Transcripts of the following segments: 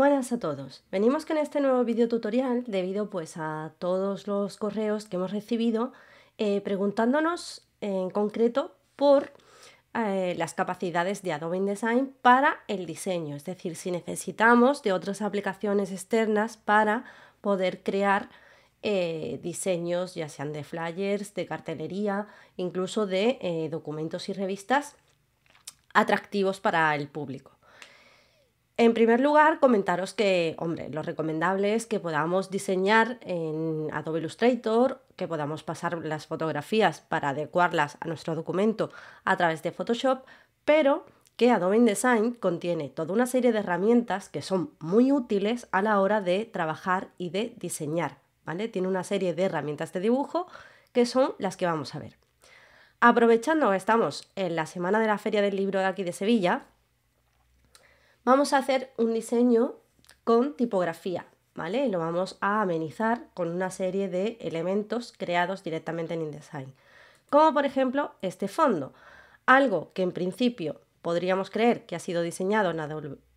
Buenas a todos. Venimos con este nuevo video tutorial debido pues a todos los correos que hemos recibido eh, preguntándonos en concreto por eh, las capacidades de Adobe InDesign para el diseño, es decir, si necesitamos de otras aplicaciones externas para poder crear eh, diseños, ya sean de flyers, de cartelería, incluso de documentos y revistas atractivos para el público. En primer lugar, comentaros que, hombre, lo recomendable es que podamos diseñar en Adobe Illustrator, que podamos pasar las fotografías para adecuarlas a nuestro documento a través de Photoshop, pero que Adobe InDesign contiene toda una serie de herramientas que son muy útiles a la hora de trabajar y de diseñar, ¿vale? Tiene una serie de herramientas de dibujo que son las que vamos a ver. Aprovechando que estamos en la semana de la Feria del Libro de aquí de Sevilla, vamos a hacer un diseño con tipografía, ¿vale? lo vamos a amenizar con una serie de elementos creados directamente en InDesign, como por ejemplo este fondo, algo que en principio podríamos creer que ha sido diseñado en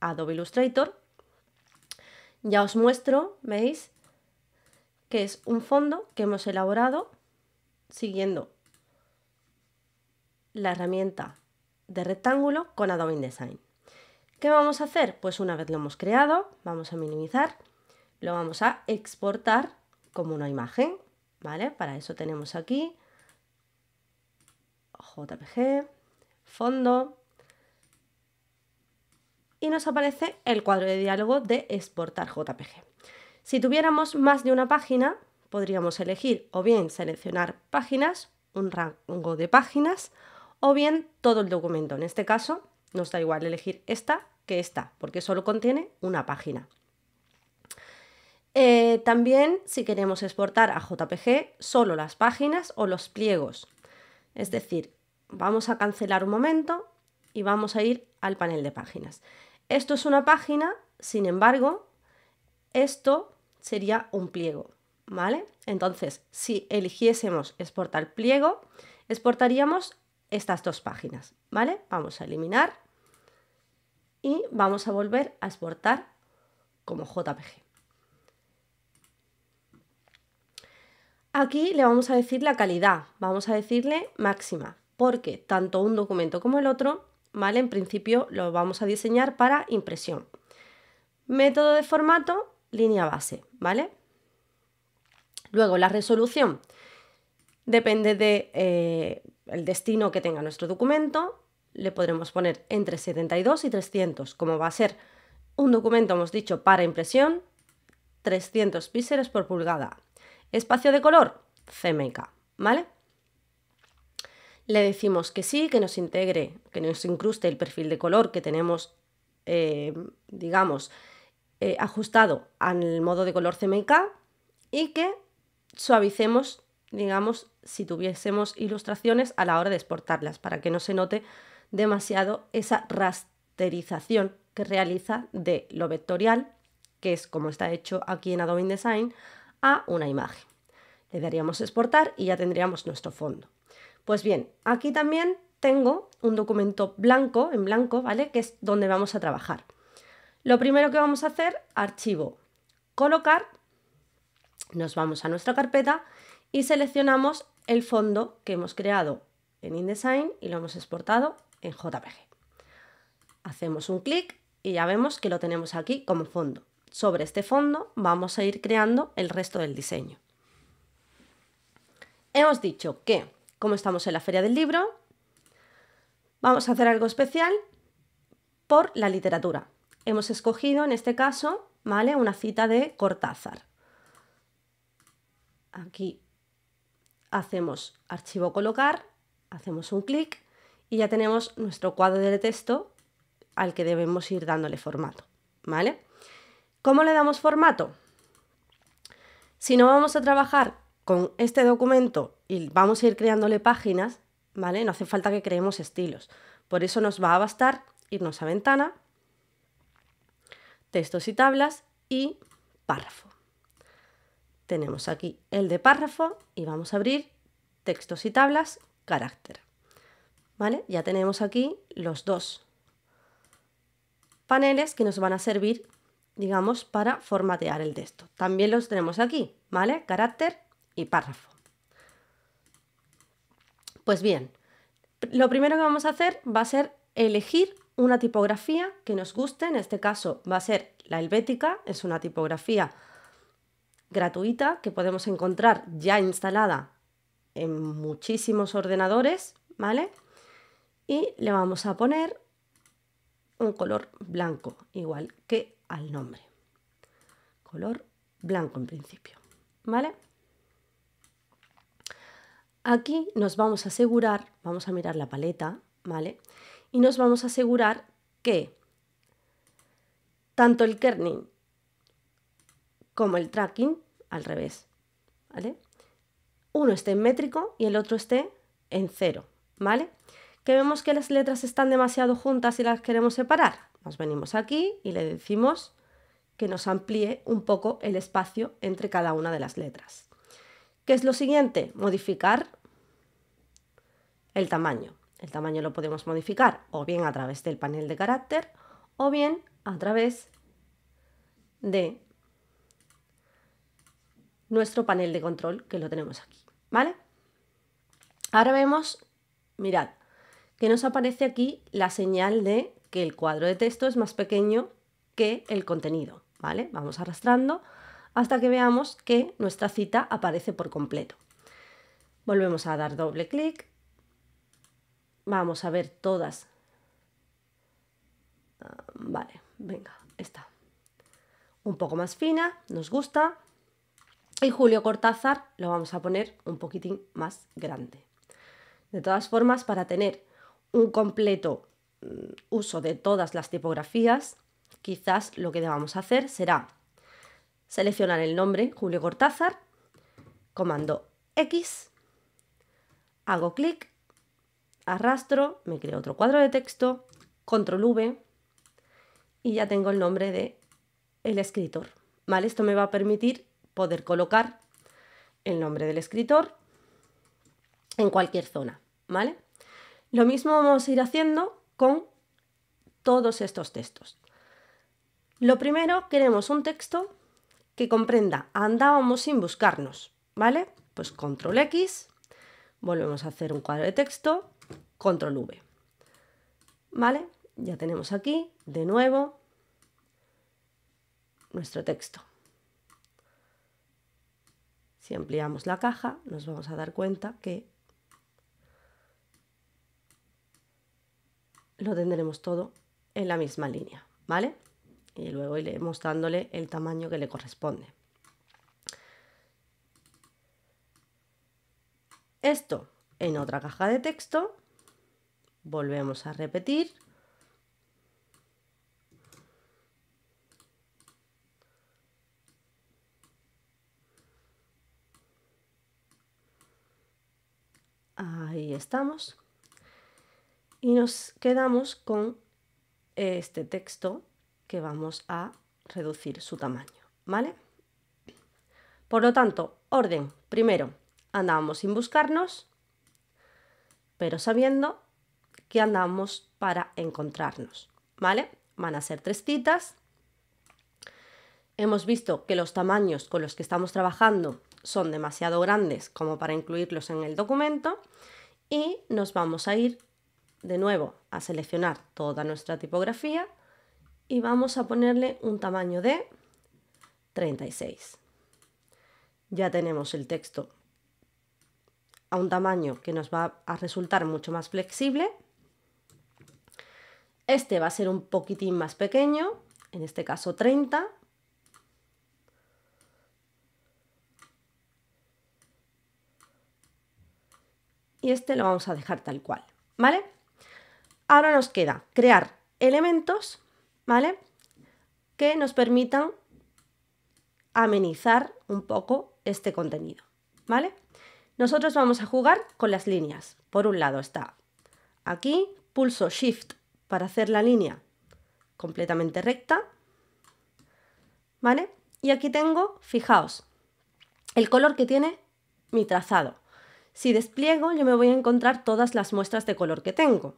Adobe Illustrator. Ya os muestro, ¿veis? Que es un fondo que hemos elaborado siguiendo la herramienta de rectángulo con Adobe InDesign. ¿Qué vamos a hacer? Pues una vez lo hemos creado, vamos a minimizar, lo vamos a exportar como una imagen, ¿vale? Para eso tenemos aquí JPG, fondo, y nos aparece el cuadro de diálogo de exportar JPG. Si tuviéramos más de una página, podríamos elegir o bien seleccionar páginas, un rango de páginas, o bien todo el documento. En este caso, nos da igual elegir esta que esta, porque solo contiene una página. Eh, también, si queremos exportar a JPG, solo las páginas o los pliegos. Es decir, vamos a cancelar un momento y vamos a ir al panel de páginas. Esto es una página, sin embargo, esto sería un pliego, ¿vale? Entonces, si eligiésemos exportar pliego, exportaríamos estas dos páginas, ¿vale? Vamos a eliminar y vamos a volver a exportar como JPG. Aquí le vamos a decir la calidad, vamos a decirle máxima, porque tanto un documento como el otro, ¿vale? En principio lo vamos a diseñar para impresión. Método de formato, línea base, ¿vale? Luego la resolución. Depende del de, eh, destino que tenga nuestro documento, le podremos poner entre 72 y 300, como va a ser un documento, hemos dicho, para impresión, 300 píxeles por pulgada. Espacio de color, CMYK, ¿vale? Le decimos que sí, que nos integre, que nos incruste el perfil de color que tenemos, eh, digamos, eh, ajustado al modo de color CMYK y que suavicemos, digamos, si tuviésemos ilustraciones a la hora de exportarlas, para que no se note demasiado esa rasterización que realiza de lo vectorial, que es como está hecho aquí en Adobe InDesign, a una imagen. Le daríamos exportar y ya tendríamos nuestro fondo. Pues bien, aquí también tengo un documento blanco, en blanco, ¿vale? Que es donde vamos a trabajar. Lo primero que vamos a hacer, archivo, colocar, nos vamos a nuestra carpeta y seleccionamos el fondo que hemos creado en InDesign y lo hemos exportado en JPG. Hacemos un clic y ya vemos que lo tenemos aquí como fondo. Sobre este fondo vamos a ir creando el resto del diseño. Hemos dicho que, como estamos en la Feria del Libro, vamos a hacer algo especial por la literatura. Hemos escogido, en este caso, ¿vale? una cita de Cortázar. Aquí hacemos archivo colocar, hacemos un clic y ya tenemos nuestro cuadro de texto al que debemos ir dándole formato, ¿vale? ¿Cómo le damos formato? Si no vamos a trabajar con este documento y vamos a ir creándole páginas, ¿vale? No hace falta que creemos estilos. Por eso nos va a bastar irnos a ventana, textos y tablas y párrafo. Tenemos aquí el de párrafo y vamos a abrir textos y tablas, carácter. ¿Vale? Ya tenemos aquí los dos paneles que nos van a servir, digamos, para formatear el texto. También los tenemos aquí, ¿vale? Carácter y párrafo. Pues bien, lo primero que vamos a hacer va a ser elegir una tipografía que nos guste, en este caso va a ser la helvética, es una tipografía gratuita que podemos encontrar ya instalada en muchísimos ordenadores, ¿vale? y le vamos a poner un color blanco, igual que al nombre. Color blanco en principio, ¿vale? Aquí nos vamos a asegurar, vamos a mirar la paleta, ¿vale? Y nos vamos a asegurar que tanto el kerning como el tracking, al revés, ¿vale? Uno esté en métrico y el otro esté en cero, ¿vale? que vemos que las letras están demasiado juntas y las queremos separar, nos venimos aquí y le decimos que nos amplíe un poco el espacio entre cada una de las letras. ¿Qué es lo siguiente? Modificar el tamaño. El tamaño lo podemos modificar o bien a través del panel de carácter o bien a través de nuestro panel de control que lo tenemos aquí, ¿vale? Ahora vemos, mirad, que nos aparece aquí la señal de que el cuadro de texto es más pequeño que el contenido, ¿vale? Vamos arrastrando hasta que veamos que nuestra cita aparece por completo. Volvemos a dar doble clic. Vamos a ver todas. Ah, vale, venga, está. Un poco más fina, nos gusta. Y Julio Cortázar lo vamos a poner un poquitín más grande. De todas formas, para tener un completo mm, uso de todas las tipografías, quizás lo que debamos hacer será seleccionar el nombre Julio Cortázar, comando X, hago clic, arrastro, me creo otro cuadro de texto, control V y ya tengo el nombre de el escritor. ¿Vale? Esto me va a permitir poder colocar el nombre del escritor en cualquier zona, ¿vale? Lo mismo vamos a ir haciendo con todos estos textos. Lo primero, queremos un texto que comprenda andábamos sin buscarnos, ¿vale? Pues control X, volvemos a hacer un cuadro de texto, control V. ¿Vale? Ya tenemos aquí, de nuevo, nuestro texto. Si ampliamos la caja, nos vamos a dar cuenta que lo tendremos todo en la misma línea, ¿vale? Y luego iremos mostrándole el tamaño que le corresponde. Esto en otra caja de texto, volvemos a repetir. Ahí estamos y nos quedamos con eh, este texto que vamos a reducir su tamaño, ¿vale? Por lo tanto, orden, primero, andamos sin buscarnos, pero sabiendo que andamos para encontrarnos, ¿vale? Van a ser tres citas. Hemos visto que los tamaños con los que estamos trabajando son demasiado grandes como para incluirlos en el documento y nos vamos a ir de nuevo a seleccionar toda nuestra tipografía y vamos a ponerle un tamaño de 36. Ya tenemos el texto a un tamaño que nos va a resultar mucho más flexible. Este va a ser un poquitín más pequeño, en este caso 30. Y este lo vamos a dejar tal cual, ¿vale? Ahora nos queda crear elementos, ¿vale? Que nos permitan amenizar un poco este contenido, ¿vale? Nosotros vamos a jugar con las líneas. Por un lado está aquí, pulso Shift para hacer la línea completamente recta, ¿vale? Y aquí tengo, fijaos, el color que tiene mi trazado. Si despliego, yo me voy a encontrar todas las muestras de color que tengo.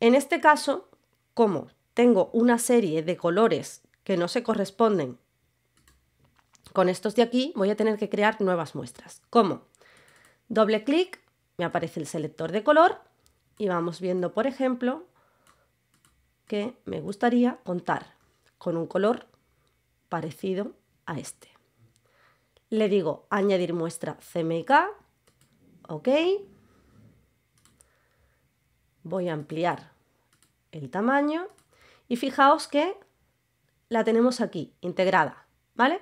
En este caso, como tengo una serie de colores que no se corresponden con estos de aquí, voy a tener que crear nuevas muestras. ¿Cómo? doble clic, me aparece el selector de color y vamos viendo, por ejemplo, que me gustaría contar con un color parecido a este. Le digo añadir muestra CMYK, ok. Voy a ampliar el tamaño y fijaos que la tenemos aquí, integrada, ¿vale?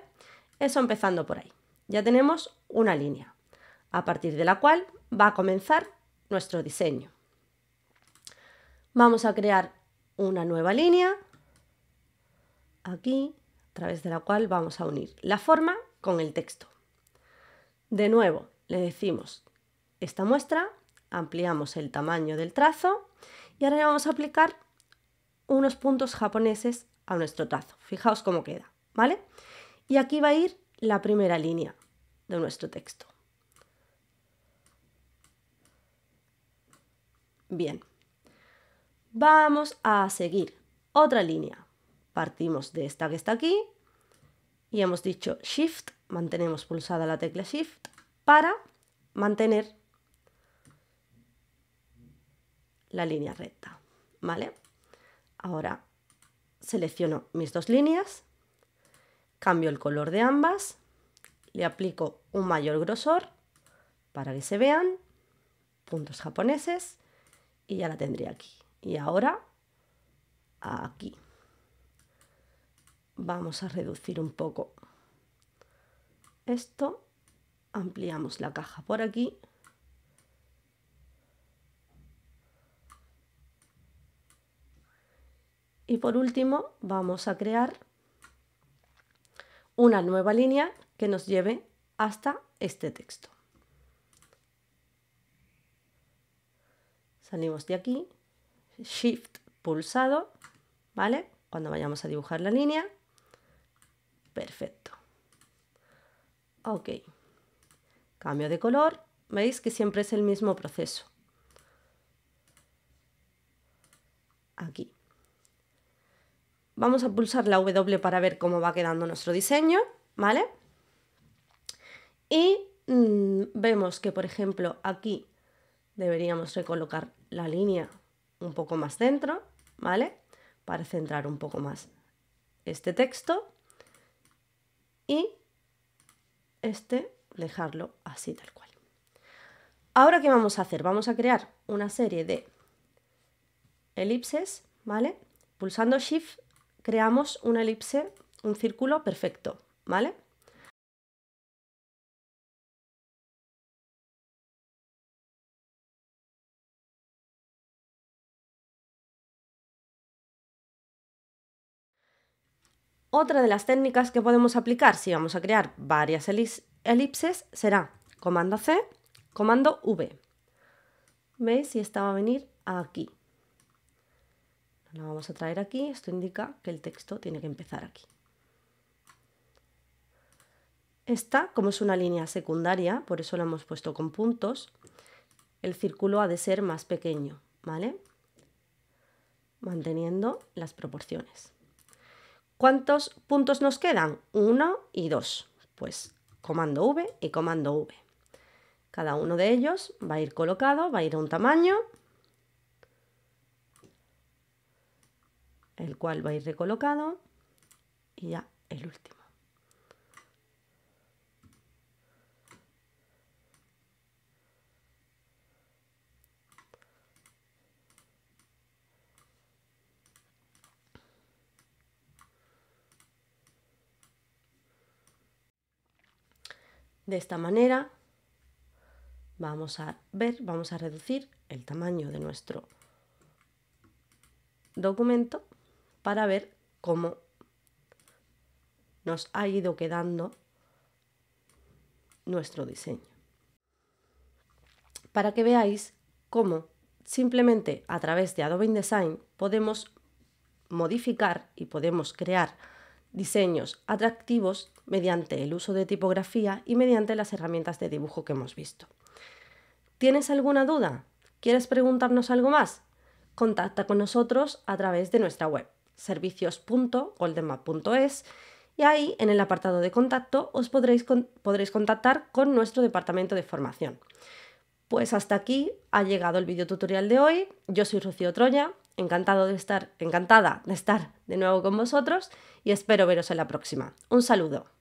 Eso empezando por ahí. Ya tenemos una línea, a partir de la cual va a comenzar nuestro diseño. Vamos a crear una nueva línea, aquí, a través de la cual vamos a unir la forma con el texto. De nuevo, le decimos esta muestra, ampliamos el tamaño del trazo y ahora le vamos a aplicar unos puntos japoneses a nuestro trazo. Fijaos cómo queda, ¿vale? Y aquí va a ir la primera línea de nuestro texto. Bien. Vamos a seguir otra línea. Partimos de esta que está aquí y hemos dicho Shift, mantenemos pulsada la tecla Shift para mantener la línea recta, ¿vale? Ahora selecciono mis dos líneas, cambio el color de ambas, le aplico un mayor grosor para que se vean, puntos japoneses, y ya la tendría aquí. Y ahora aquí. Vamos a reducir un poco esto, ampliamos la caja por aquí Y por último, vamos a crear una nueva línea que nos lleve hasta este texto. Salimos de aquí, Shift pulsado, ¿vale? Cuando vayamos a dibujar la línea. Perfecto. Ok. Cambio de color. Veis que siempre es el mismo proceso. Aquí. Vamos a pulsar la W para ver cómo va quedando nuestro diseño, ¿vale? Y mm, vemos que, por ejemplo, aquí deberíamos recolocar la línea un poco más dentro, ¿vale? Para centrar un poco más este texto y este dejarlo así tal cual. Ahora, ¿qué vamos a hacer? Vamos a crear una serie de elipses, ¿vale? Pulsando Shift creamos una elipse, un círculo perfecto, ¿vale? Otra de las técnicas que podemos aplicar si vamos a crear varias elipses será comando C, comando V. ¿Veis? Y esta va a venir aquí la vamos a traer aquí, esto indica que el texto tiene que empezar aquí. Esta, como es una línea secundaria, por eso la hemos puesto con puntos, el círculo ha de ser más pequeño, ¿vale? Manteniendo las proporciones. ¿Cuántos puntos nos quedan? Uno y dos. Pues comando V y comando V. Cada uno de ellos va a ir colocado, va a ir a un tamaño el cual va a ir recolocado y ya el último. De esta manera vamos a ver, vamos a reducir el tamaño de nuestro documento para ver cómo nos ha ido quedando nuestro diseño. Para que veáis cómo simplemente a través de Adobe InDesign podemos modificar y podemos crear diseños atractivos mediante el uso de tipografía y mediante las herramientas de dibujo que hemos visto. ¿Tienes alguna duda? ¿Quieres preguntarnos algo más? Contacta con nosotros a través de nuestra web servicios.goldenmap.es y ahí en el apartado de contacto os podréis, podréis contactar con nuestro departamento de formación. Pues hasta aquí ha llegado el video tutorial de hoy. Yo soy Rocío Troya, encantado de estar, encantada de estar de nuevo con vosotros y espero veros en la próxima. Un saludo.